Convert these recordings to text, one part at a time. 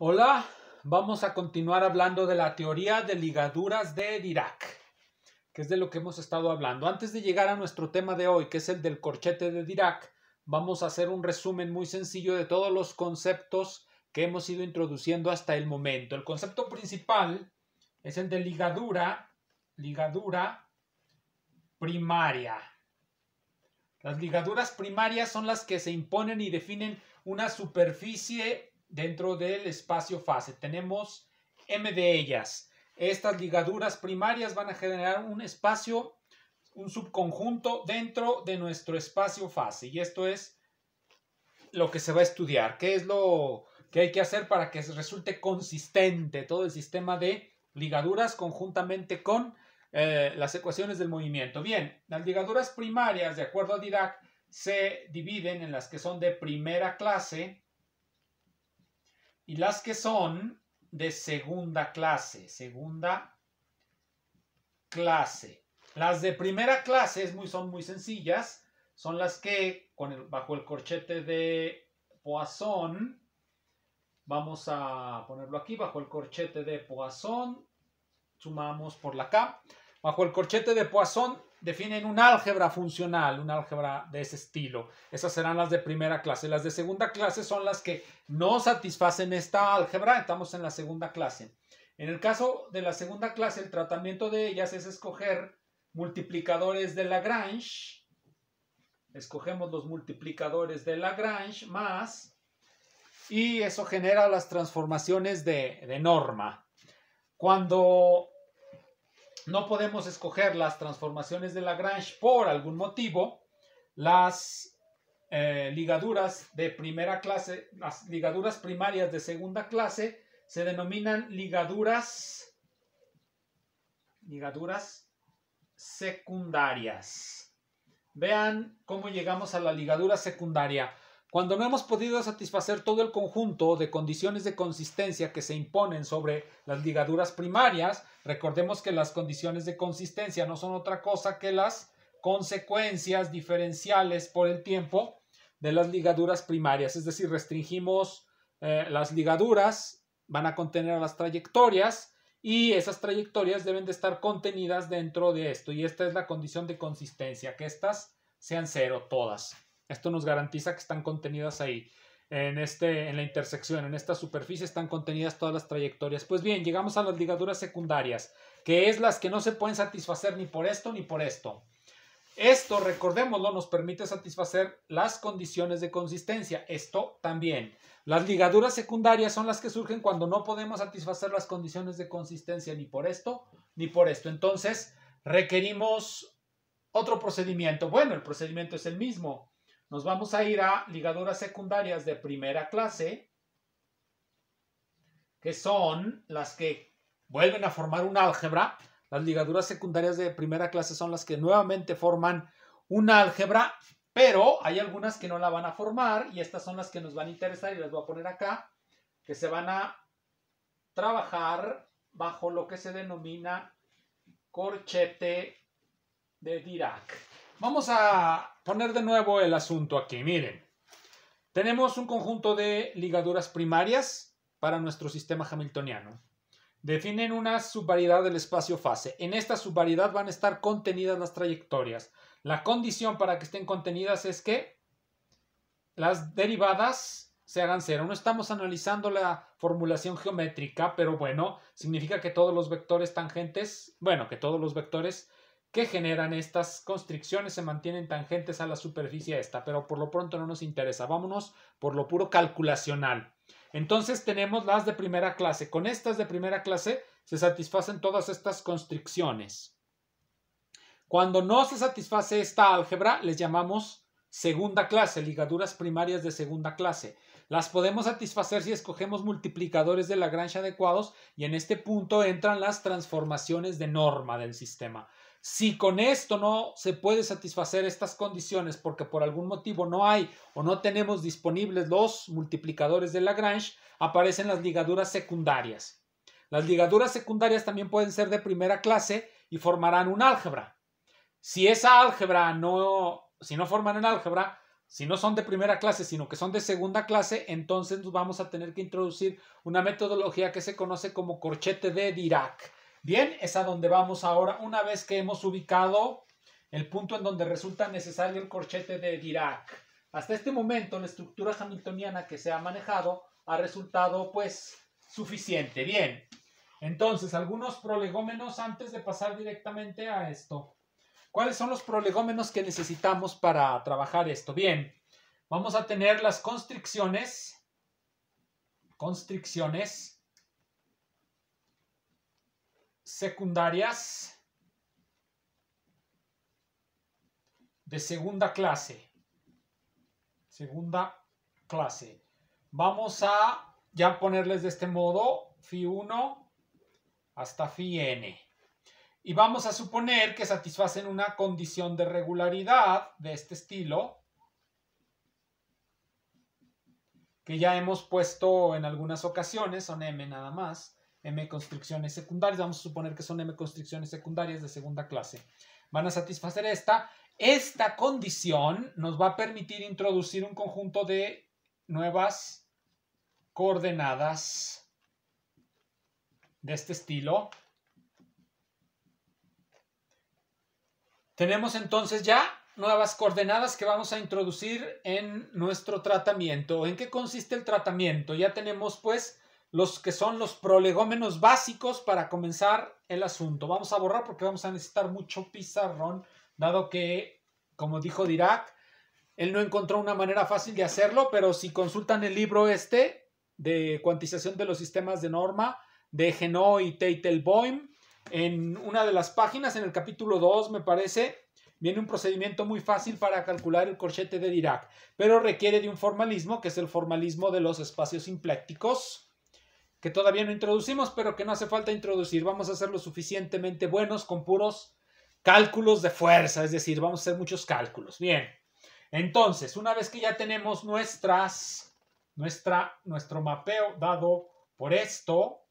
Hola, vamos a continuar hablando de la teoría de ligaduras de Dirac, que es de lo que hemos estado hablando. Antes de llegar a nuestro tema de hoy, que es el del corchete de Dirac, vamos a hacer un resumen muy sencillo de todos los conceptos que hemos ido introduciendo hasta el momento. El concepto principal es el de ligadura, ligadura primaria. Las ligaduras primarias son las que se imponen y definen una superficie dentro del espacio fase. Tenemos M de ellas. Estas ligaduras primarias van a generar un espacio, un subconjunto dentro de nuestro espacio fase. Y esto es lo que se va a estudiar. ¿Qué es lo que hay que hacer para que resulte consistente todo el sistema de ligaduras conjuntamente con eh, las ecuaciones del movimiento? Bien, las ligaduras primarias, de acuerdo a Dirac, se dividen en las que son de primera clase, y las que son de segunda clase, segunda clase. Las de primera clase muy, son muy sencillas, son las que bajo el corchete de Poisson, vamos a ponerlo aquí, bajo el corchete de Poisson, sumamos por la K, bajo el corchete de Poisson definen un álgebra funcional, un álgebra de ese estilo. Esas serán las de primera clase. Las de segunda clase son las que no satisfacen esta álgebra. Estamos en la segunda clase. En el caso de la segunda clase, el tratamiento de ellas es escoger multiplicadores de Lagrange. Escogemos los multiplicadores de Lagrange más y eso genera las transformaciones de, de norma. Cuando no podemos escoger las transformaciones de Lagrange por algún motivo, las eh, ligaduras de primera clase, las ligaduras primarias de segunda clase se denominan ligaduras, ligaduras secundarias. Vean cómo llegamos a la ligadura secundaria. Cuando no hemos podido satisfacer todo el conjunto de condiciones de consistencia que se imponen sobre las ligaduras primarias, recordemos que las condiciones de consistencia no son otra cosa que las consecuencias diferenciales por el tiempo de las ligaduras primarias, es decir, restringimos eh, las ligaduras, van a contener las trayectorias y esas trayectorias deben de estar contenidas dentro de esto y esta es la condición de consistencia, que estas sean cero todas. Esto nos garantiza que están contenidas ahí. En, este, en la intersección, en esta superficie están contenidas todas las trayectorias. Pues bien, llegamos a las ligaduras secundarias, que es las que no se pueden satisfacer ni por esto ni por esto. Esto, recordémoslo, nos permite satisfacer las condiciones de consistencia. Esto también. Las ligaduras secundarias son las que surgen cuando no podemos satisfacer las condiciones de consistencia ni por esto ni por esto. Entonces, requerimos otro procedimiento. Bueno, el procedimiento es el mismo. Nos vamos a ir a ligaduras secundarias de primera clase, que son las que vuelven a formar un álgebra. Las ligaduras secundarias de primera clase son las que nuevamente forman un álgebra, pero hay algunas que no la van a formar y estas son las que nos van a interesar y las voy a poner acá, que se van a trabajar bajo lo que se denomina corchete de Dirac. Vamos a poner de nuevo el asunto aquí. Miren, tenemos un conjunto de ligaduras primarias para nuestro sistema hamiltoniano. Definen una subvariedad del espacio fase. En esta subvariedad van a estar contenidas las trayectorias. La condición para que estén contenidas es que las derivadas se hagan cero. No estamos analizando la formulación geométrica, pero bueno, significa que todos los vectores tangentes, bueno, que todos los vectores que generan estas constricciones se mantienen tangentes a la superficie esta, pero por lo pronto no nos interesa. Vámonos por lo puro calculacional. Entonces tenemos las de primera clase. Con estas de primera clase se satisfacen todas estas constricciones. Cuando no se satisface esta álgebra, les llamamos segunda clase, ligaduras primarias de segunda clase. Las podemos satisfacer si escogemos multiplicadores de Lagrange adecuados y en este punto entran las transformaciones de norma del sistema. Si con esto no se puede satisfacer estas condiciones porque por algún motivo no hay o no tenemos disponibles los multiplicadores de Lagrange, aparecen las ligaduras secundarias. Las ligaduras secundarias también pueden ser de primera clase y formarán un álgebra. Si esa álgebra no, si no forman el álgebra, si no son de primera clase, sino que son de segunda clase, entonces vamos a tener que introducir una metodología que se conoce como corchete de Dirac Bien, es a donde vamos ahora. Una vez que hemos ubicado el punto en donde resulta necesario el corchete de Dirac. Hasta este momento la estructura hamiltoniana que se ha manejado ha resultado pues suficiente. Bien, entonces algunos prolegómenos antes de pasar directamente a esto. ¿Cuáles son los prolegómenos que necesitamos para trabajar esto? Bien, vamos a tener las constricciones. Constricciones secundarias de segunda clase. Segunda clase. Vamos a ya ponerles de este modo fi 1 hasta phi n. Y vamos a suponer que satisfacen una condición de regularidad de este estilo que ya hemos puesto en algunas ocasiones, son m nada más. M constricciones secundarias, vamos a suponer que son M constricciones secundarias de segunda clase, van a satisfacer esta. Esta condición nos va a permitir introducir un conjunto de nuevas coordenadas de este estilo. Tenemos entonces ya nuevas coordenadas que vamos a introducir en nuestro tratamiento. ¿En qué consiste el tratamiento? Ya tenemos pues los que son los prolegómenos básicos para comenzar el asunto. Vamos a borrar porque vamos a necesitar mucho pizarrón, dado que, como dijo Dirac, él no encontró una manera fácil de hacerlo, pero si consultan el libro este de cuantización de los sistemas de norma de Genoa y Teitelboim, en una de las páginas, en el capítulo 2 me parece, viene un procedimiento muy fácil para calcular el corchete de Dirac, pero requiere de un formalismo, que es el formalismo de los espacios simplécticos que todavía no introducimos, pero que no hace falta introducir. Vamos a hacerlo lo suficientemente buenos con puros cálculos de fuerza, es decir, vamos a hacer muchos cálculos. Bien, entonces, una vez que ya tenemos nuestras, nuestra, nuestro mapeo dado por esto,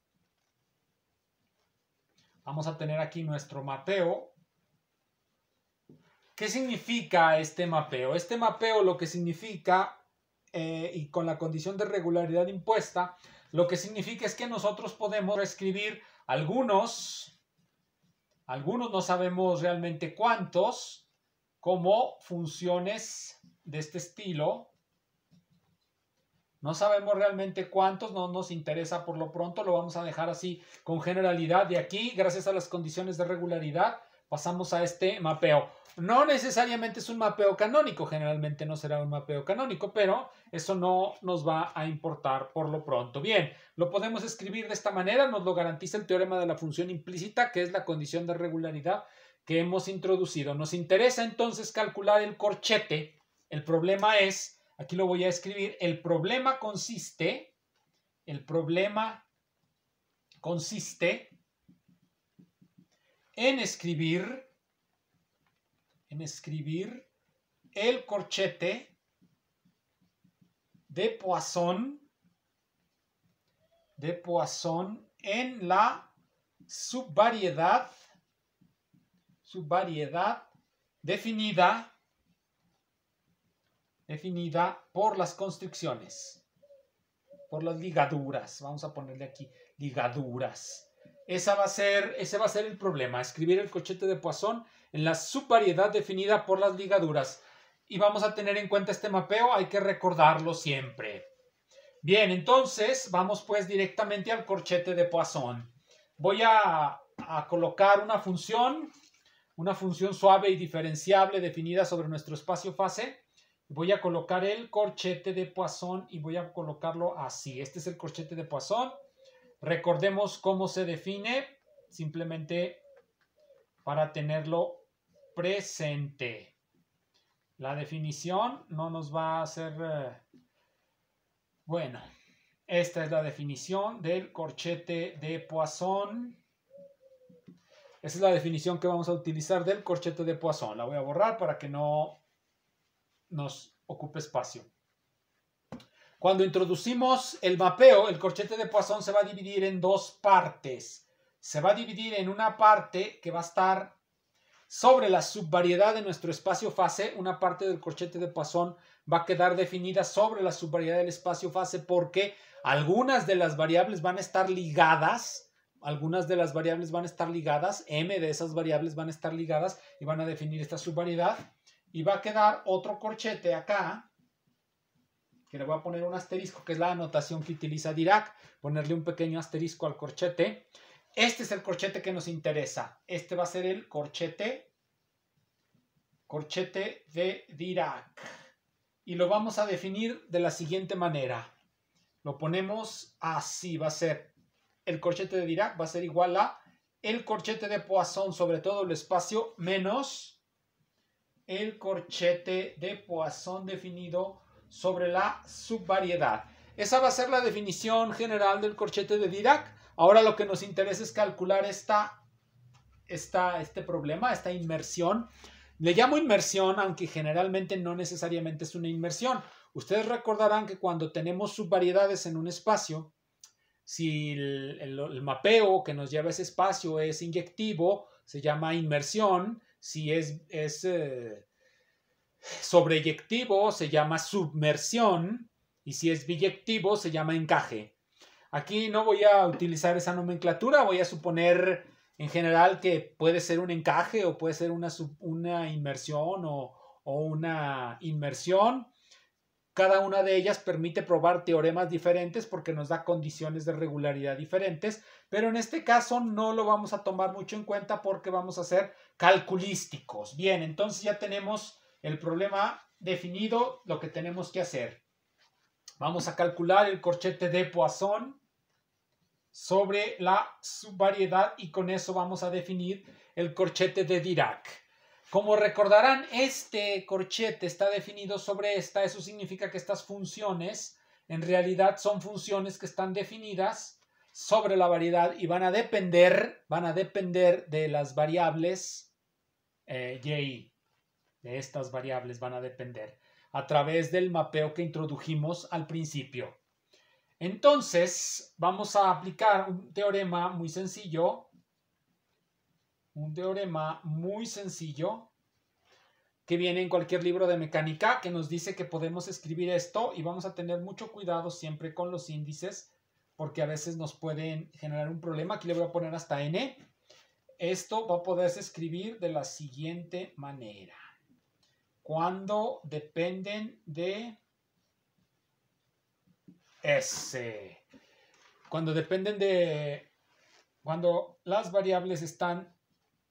vamos a tener aquí nuestro mapeo. ¿Qué significa este mapeo? Este mapeo lo que significa eh, y con la condición de regularidad impuesta, lo que significa es que nosotros podemos reescribir algunos, algunos no sabemos realmente cuántos, como funciones de este estilo. No sabemos realmente cuántos, no nos interesa por lo pronto, lo vamos a dejar así con generalidad. De aquí, gracias a las condiciones de regularidad, pasamos a este mapeo. No necesariamente es un mapeo canónico, generalmente no será un mapeo canónico, pero eso no nos va a importar por lo pronto. Bien, lo podemos escribir de esta manera, nos lo garantiza el teorema de la función implícita, que es la condición de regularidad que hemos introducido. Nos interesa entonces calcular el corchete. El problema es, aquí lo voy a escribir, el problema consiste, el problema consiste en escribir, en escribir el corchete de Poisson, de en la subvariedad, subvariedad definida, definida por las construcciones, por las ligaduras, vamos a ponerle aquí ligaduras va a ser, ese va a ser el problema, escribir el corchete de Poisson en la subvariedad definida por las ligaduras. Y vamos a tener en cuenta este mapeo, hay que recordarlo siempre. Bien, entonces vamos pues directamente al corchete de Poisson. Voy a, a colocar una función, una función suave y diferenciable definida sobre nuestro espacio fase. Voy a colocar el corchete de Poisson y voy a colocarlo así. Este es el corchete de Poisson Recordemos cómo se define, simplemente para tenerlo presente. La definición no nos va a hacer... Eh, bueno, esta es la definición del corchete de Poisson. Esa es la definición que vamos a utilizar del corchete de Poisson. La voy a borrar para que no nos ocupe espacio. Cuando introducimos el mapeo, el corchete de Poisson se va a dividir en dos partes. Se va a dividir en una parte que va a estar sobre la subvariedad de nuestro espacio fase. Una parte del corchete de Poisson va a quedar definida sobre la subvariedad del espacio fase porque algunas de las variables van a estar ligadas. Algunas de las variables van a estar ligadas, m de esas variables van a estar ligadas y van a definir esta subvariedad. Y va a quedar otro corchete acá, que le voy a poner un asterisco, que es la anotación que utiliza Dirac, ponerle un pequeño asterisco al corchete. Este es el corchete que nos interesa. Este va a ser el corchete, corchete de Dirac. Y lo vamos a definir de la siguiente manera. Lo ponemos así, va a ser el corchete de Dirac, va a ser igual a el corchete de Poisson sobre todo el espacio menos el corchete de Poisson definido sobre la subvariedad. Esa va a ser la definición general del corchete de Dirac. Ahora lo que nos interesa es calcular esta, este problema, esta inmersión. Le llamo inmersión, aunque generalmente no necesariamente es una inmersión. Ustedes recordarán que cuando tenemos subvariedades en un espacio, si el, mapeo que nos lleva a ese espacio es inyectivo, se llama inmersión. Si es, es eh, Sobreyectivo se llama submersión y si es biyectivo se llama encaje. Aquí no voy a utilizar esa nomenclatura, voy a suponer en general que puede ser un encaje o puede ser una, una inmersión o, o una inmersión. Cada una de ellas permite probar teoremas diferentes porque nos da condiciones de regularidad diferentes, pero en este caso no lo vamos a tomar mucho en cuenta porque vamos a ser calculísticos. Bien, entonces ya tenemos el problema definido, lo que tenemos que hacer. Vamos a calcular el corchete de Poisson sobre la subvariedad y con eso vamos a definir el corchete de Dirac. Como recordarán, este corchete está definido sobre esta, eso significa que estas funciones en realidad son funciones que están definidas sobre la variedad y van a depender, van a depender de las variables eh, y de estas variables van a depender a través del mapeo que introdujimos al principio. Entonces, vamos a aplicar un teorema muy sencillo, un teorema muy sencillo que viene en cualquier libro de mecánica que nos dice que podemos escribir esto y vamos a tener mucho cuidado siempre con los índices porque a veces nos pueden generar un problema. Aquí le voy a poner hasta n. Esto va a poderse escribir de la siguiente manera cuando dependen de S. Cuando dependen de... Cuando las variables están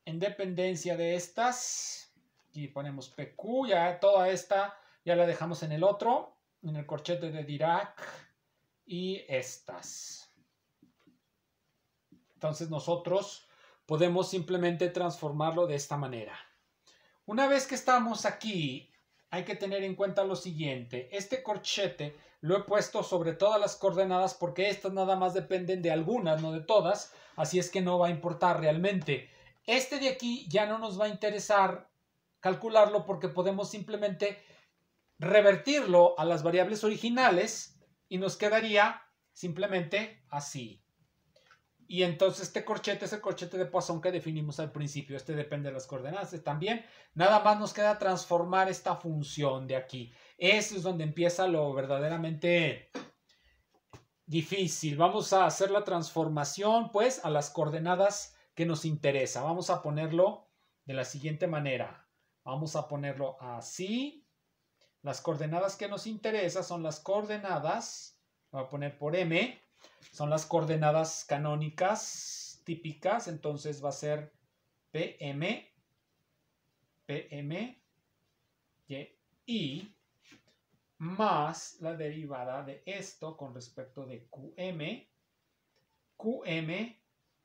en dependencia de estas, y ponemos PQ, ya toda esta ya la dejamos en el otro, en el corchete de Dirac, y estas. Entonces nosotros podemos simplemente transformarlo de esta manera. Una vez que estamos aquí, hay que tener en cuenta lo siguiente. Este corchete lo he puesto sobre todas las coordenadas porque estas nada más dependen de algunas, no de todas. Así es que no va a importar realmente. Este de aquí ya no nos va a interesar calcularlo porque podemos simplemente revertirlo a las variables originales y nos quedaría simplemente así. Y entonces este corchete es el corchete de Poisson que definimos al principio. Este depende de las coordenadas también. Nada más nos queda transformar esta función de aquí. Eso es donde empieza lo verdaderamente difícil. Vamos a hacer la transformación pues a las coordenadas que nos interesa. Vamos a ponerlo de la siguiente manera. Vamos a ponerlo así. Las coordenadas que nos interesa son las coordenadas. Voy a poner por m son las coordenadas canónicas típicas, entonces va a ser PM, PM, y más la derivada de esto con respecto de QM, QM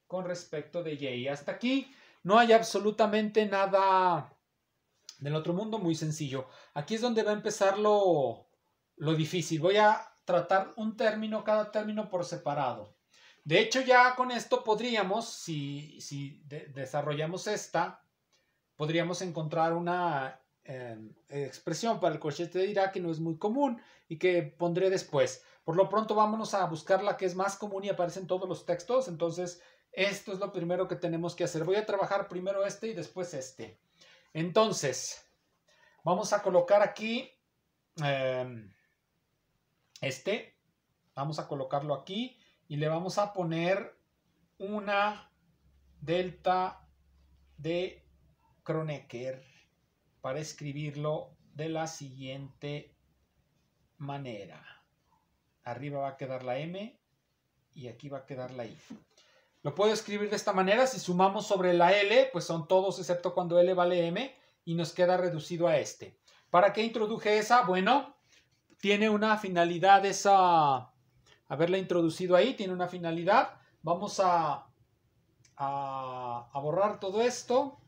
con respecto de Y. Hasta aquí no hay absolutamente nada del otro mundo, muy sencillo. Aquí es donde va a empezar lo, lo difícil. Voy a tratar un término, cada término por separado. De hecho, ya con esto podríamos, si, si desarrollamos esta, podríamos encontrar una em, expresión para el corchete este de dirá que no es muy común y que pondré después. Por lo pronto, vámonos a buscar la que es más común y aparece en todos los textos. Entonces, esto es lo primero que tenemos que hacer. Voy a trabajar primero este y después este. Entonces, vamos a colocar aquí... Em, este, vamos a colocarlo aquí y le vamos a poner una delta de Kronecker para escribirlo de la siguiente manera. Arriba va a quedar la M y aquí va a quedar la I. Lo puedo escribir de esta manera. Si sumamos sobre la L, pues son todos excepto cuando L vale M y nos queda reducido a este. ¿Para qué introduje esa? Bueno, tiene una finalidad esa, haberla introducido ahí, tiene una finalidad. Vamos a, a, borrar todo esto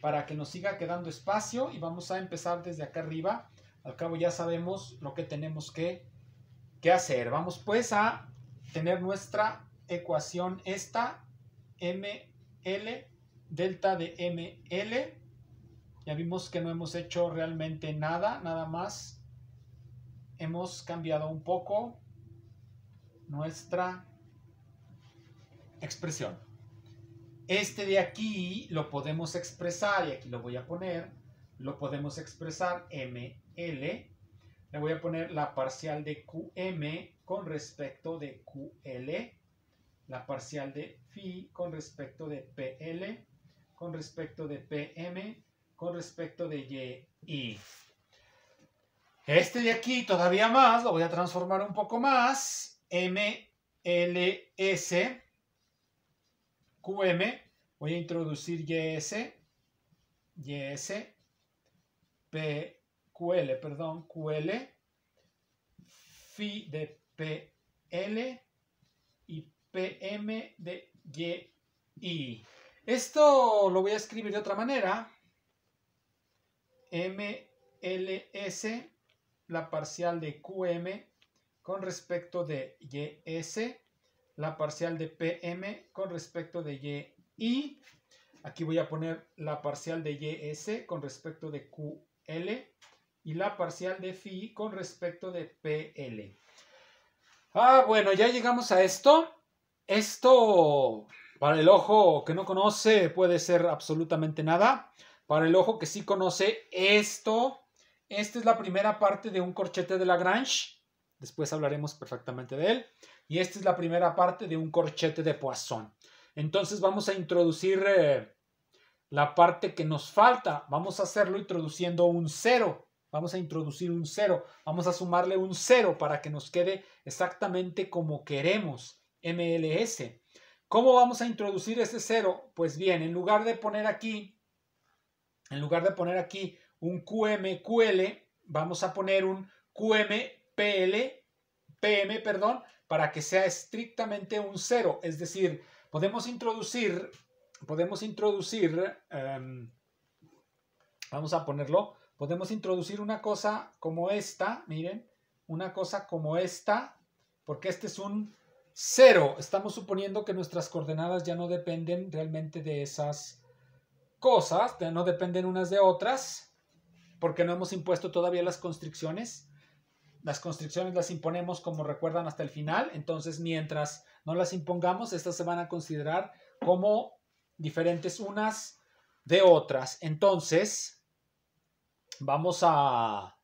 para que nos siga quedando espacio y vamos a empezar desde acá arriba. Al cabo ya sabemos lo que tenemos que, que hacer. Vamos pues a tener nuestra ecuación esta, ML, delta de ML. Ya vimos que no hemos hecho realmente nada, nada más hemos cambiado un poco nuestra expresión. Este de aquí lo podemos expresar, y aquí lo voy a poner, lo podemos expresar ML. Le voy a poner la parcial de QM con respecto de QL, la parcial de phi con respecto de PL, con respecto de PM, con respecto de YI. Este de aquí todavía más, lo voy a transformar un poco más. M, Q, QM, voy a introducir YS, YS, P, L. perdón, QL, FI de L y PM de YI. Esto lo voy a escribir de otra manera. M, MLS la parcial de QM con respecto de YS, la parcial de PM con respecto de YI. Aquí voy a poner la parcial de YS con respecto de QL y la parcial de phi con respecto de PL. Ah, bueno, ya llegamos a esto. Esto para el ojo que no conoce puede ser absolutamente nada. Para el ojo que sí conoce, esto esta es la primera parte de un corchete de Lagrange. Después hablaremos perfectamente de él. Y esta es la primera parte de un corchete de Poisson. Entonces vamos a introducir eh, la parte que nos falta. Vamos a hacerlo introduciendo un cero. Vamos a introducir un cero. Vamos a sumarle un cero para que nos quede exactamente como queremos. MLS. ¿Cómo vamos a introducir ese cero? Pues bien, en lugar de poner aquí, en lugar de poner aquí un QMQL, vamos a poner un QMPL, PM, perdón, para que sea estrictamente un cero. Es decir, podemos introducir, podemos introducir, em, vamos a ponerlo, podemos introducir una cosa como esta, miren, una cosa como esta, porque este es un cero. Estamos suponiendo que nuestras coordenadas ya no dependen realmente de esas cosas, ya no dependen unas de otras porque no hemos impuesto todavía las constricciones. Las constricciones las imponemos, como recuerdan, hasta el final. Entonces, mientras no las impongamos, estas se van a considerar como diferentes unas de otras. Entonces, vamos a,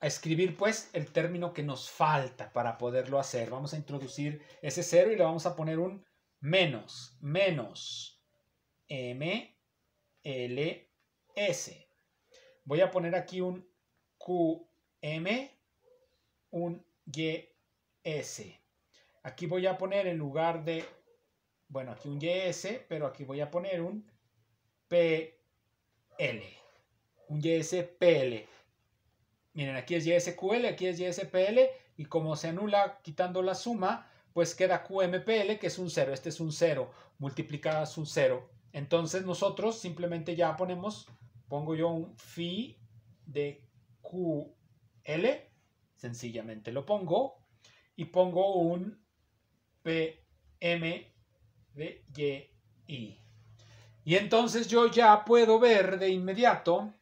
escribir pues el término que nos falta para poderlo hacer. Vamos a introducir ese cero y le vamos a poner un menos, menos MLS. Voy a poner aquí un QM, un YS. Aquí voy a poner en lugar de, bueno, aquí un YS, pero aquí voy a poner un PL. Un YSPL. Miren, aquí es YSQL, aquí es YSPL, y como se anula quitando la suma, pues queda QMPL, que es un 0. Este es un 0, multiplicada es un 0. Entonces nosotros simplemente ya ponemos pongo yo un Fi de QL, sencillamente lo pongo, y pongo un PM de YI. Y entonces yo ya puedo ver de inmediato,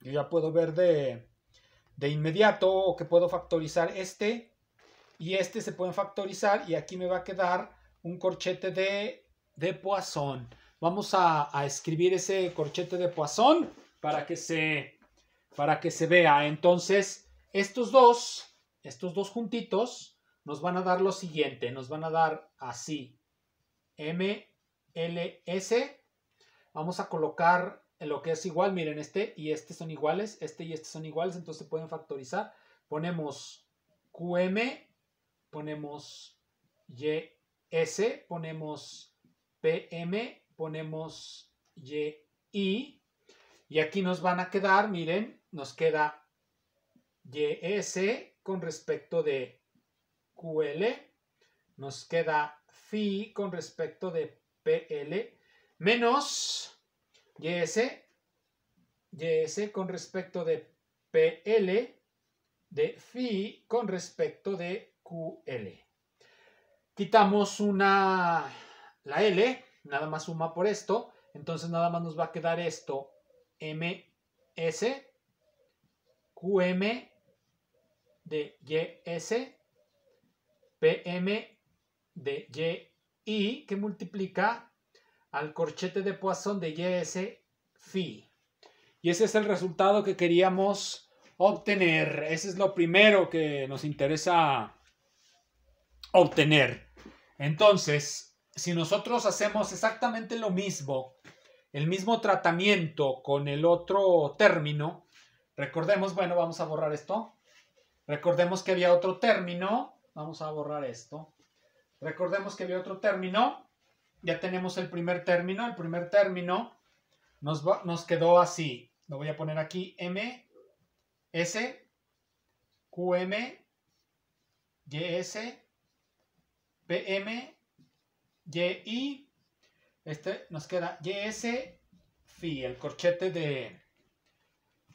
yo ya puedo ver de, inmediato que puedo factorizar este y este se pueden factorizar y aquí me va a quedar un corchete de, de Poisson. Vamos a, escribir ese corchete de Poisson para que se, para que se vea. Entonces, estos dos, estos dos juntitos, nos van a dar lo siguiente. Nos van a dar así. MLS. Vamos a colocar lo que es igual. Miren, este y este son iguales. Este y este son iguales. Entonces pueden factorizar. Ponemos QM. Ponemos YS. Ponemos PM ponemos y, y, aquí nos van a quedar, miren, nos queda ys con respecto de ql, nos queda phi con respecto de pl, menos ys, ys con respecto de pl, de phi con respecto de ql. Quitamos una, la L, nada más suma por esto, entonces nada más nos va a quedar esto, ms, qm de ys, pm de yi, que multiplica al corchete de Poisson de ys phi. Y ese es el resultado que queríamos obtener. Ese es lo primero que nos interesa obtener. Entonces, si nosotros hacemos exactamente lo mismo, el mismo tratamiento con el otro término, recordemos, bueno, vamos a borrar esto. Recordemos que había otro término, vamos a borrar esto. Recordemos que había otro término, ya tenemos el primer término, el primer término nos, nos quedó así. Lo voy a poner aquí, M, S, QM, YS, PM, YI, este nos queda YS, Fi, el corchete de,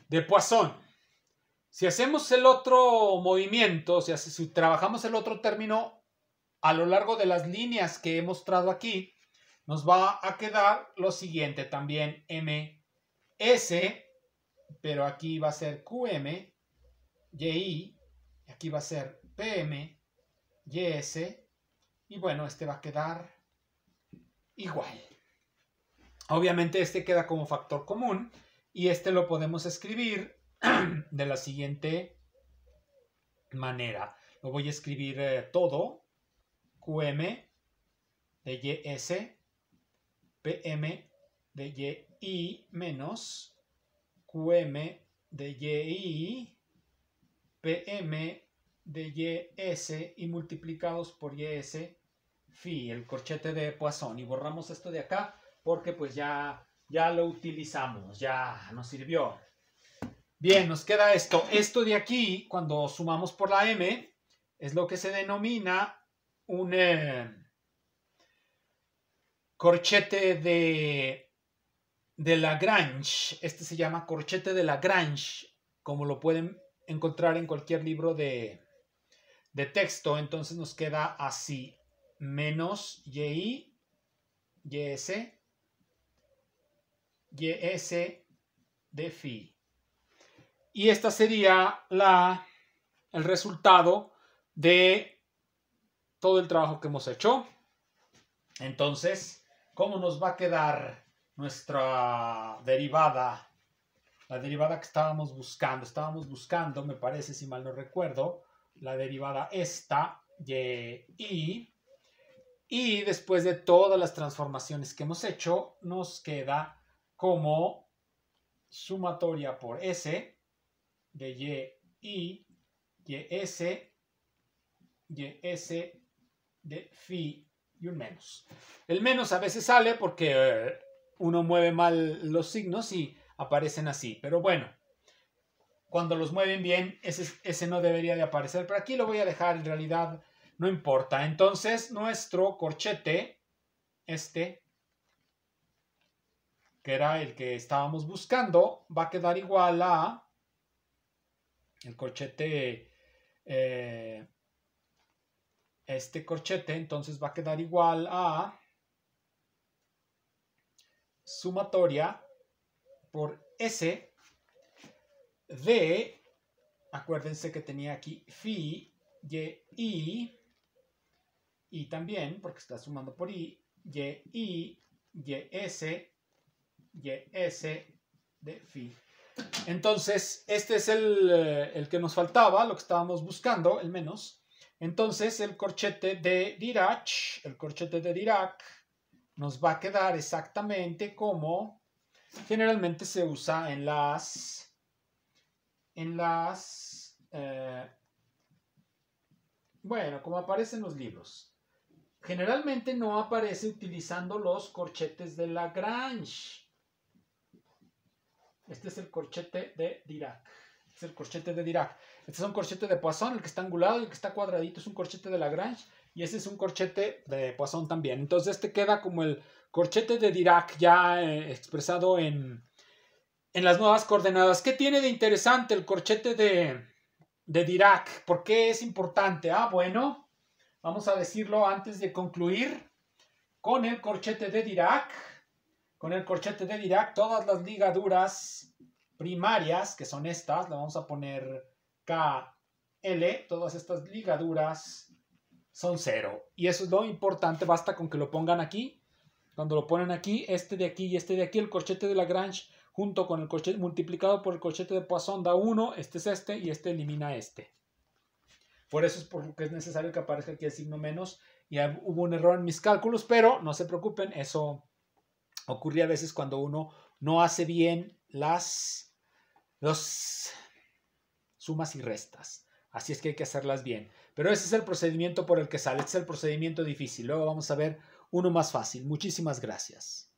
de Poisson. Si hacemos el otro movimiento, o sea, si trabajamos el otro término a lo largo de las líneas que he mostrado aquí, nos va a quedar lo siguiente también MS, pero aquí va a ser QM, YI, aquí va a ser PM, YS, y bueno, este va a quedar igual. Obviamente este queda como factor común y este lo podemos escribir de la siguiente manera. Lo voy a escribir eh, todo, QM de YS, PM de YI menos QM de YI, PM de YS y multiplicados por YS el corchete de Poisson y borramos esto de acá porque pues ya, ya lo utilizamos, ya nos sirvió. Bien, nos queda esto. Esto de aquí, cuando sumamos por la m, es lo que se denomina un eh, corchete de, de Lagrange. Este se llama corchete de Lagrange, como lo pueden encontrar en cualquier libro de, de texto. Entonces nos queda así menos YI, YS, YS e de phi. Y esta sería la, el resultado de todo el trabajo que hemos hecho. Entonces, ¿cómo nos va a quedar nuestra derivada? La derivada que estábamos buscando. Estábamos buscando, me parece, si mal no recuerdo, la derivada esta de y después de todas las transformaciones que hemos hecho, nos queda como sumatoria por S de Y, Y, YS, s de phi y un menos. El menos a veces sale porque uno mueve mal los signos y aparecen así, pero bueno, cuando los mueven bien, ese, ese no debería de aparecer, pero aquí lo voy a dejar en realidad no importa. Entonces, nuestro corchete, este, que era el que estábamos buscando, va a quedar igual a el corchete, eh, este corchete, entonces va a quedar igual a sumatoria por S de, acuérdense que tenía aquí phi y i y también, porque está sumando por i, y, y, s, y s de phi. Entonces, este es eh, el, que nos faltaba, lo que estábamos buscando, el menos. Entonces, el corchete de Dirac, el corchete de Dirac, nos va a quedar exactamente como generalmente se usa en las, en las, eh, bueno, como aparece en los libros. Generalmente no aparece utilizando los corchetes de Lagrange. Este es el corchete de Dirac. Este es el corchete de Dirac. Este es un corchete de Poisson, el que está angulado, y el que está cuadradito, es un corchete de Lagrange. Y este es un corchete de Poisson también. Entonces este queda como el corchete de Dirac ya eh, expresado en, las nuevas coordenadas. ¿Qué tiene de interesante el corchete de, de Dirac? ¿Por qué es importante? Ah, bueno, vamos a decirlo antes de concluir, con el corchete de Dirac, con el corchete de Dirac, todas las ligaduras primarias, que son estas, le vamos a poner KL, todas estas ligaduras son cero. Y eso es lo importante, basta con que lo pongan aquí. Cuando lo ponen aquí, este de aquí y este de aquí, el corchete de Lagrange junto con el corchete multiplicado por el corchete de Poisson da 1, este es este y este elimina este. Por eso es porque es necesario que aparezca aquí el signo menos. y hubo un error en mis cálculos, pero no se preocupen, eso ocurre a veces cuando uno no hace bien las sumas y restas. Así es que hay que hacerlas bien. Pero ese es el procedimiento por el que sale. Este es el procedimiento difícil. Luego vamos a ver uno más fácil. Muchísimas gracias.